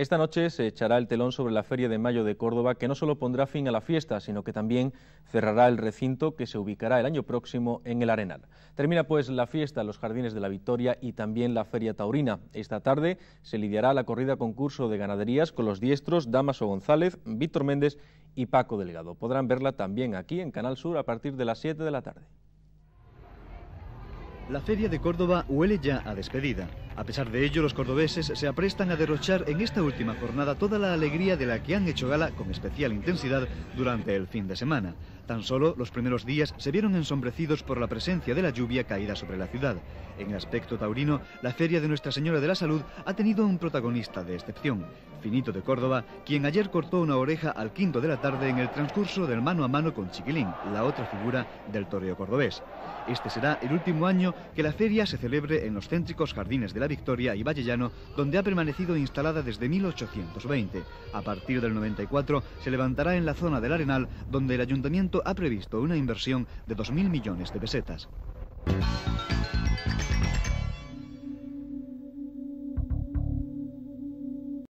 Esta noche se echará el telón sobre la Feria de Mayo de Córdoba, que no solo pondrá fin a la fiesta, sino que también cerrará el recinto que se ubicará el año próximo en el Arenal. Termina pues la fiesta en los Jardines de la Victoria y también la Feria Taurina. Esta tarde se lidiará la corrida concurso de ganaderías con los diestros Damaso González, Víctor Méndez y Paco Delgado. Podrán verla también aquí en Canal Sur a partir de las 7 de la tarde. La Feria de Córdoba huele ya a despedida. A pesar de ello, los cordobeses se aprestan a derrochar en esta última jornada toda la alegría de la que han hecho gala con especial intensidad durante el fin de semana. Tan solo los primeros días se vieron ensombrecidos por la presencia de la lluvia caída sobre la ciudad. En aspecto taurino, la Feria de Nuestra Señora de la Salud ha tenido un protagonista de excepción. Finito de Córdoba, quien ayer cortó una oreja al quinto de la tarde en el transcurso del mano a mano con Chiquilín, la otra figura del torreo cordobés. Este será el último año que la feria se celebre en los céntricos Jardines de la Victoria y Vallellano, donde ha permanecido instalada desde 1820. A partir del 94 se levantará en la zona del Arenal, donde el ayuntamiento ha previsto una inversión de 2.000 millones de pesetas.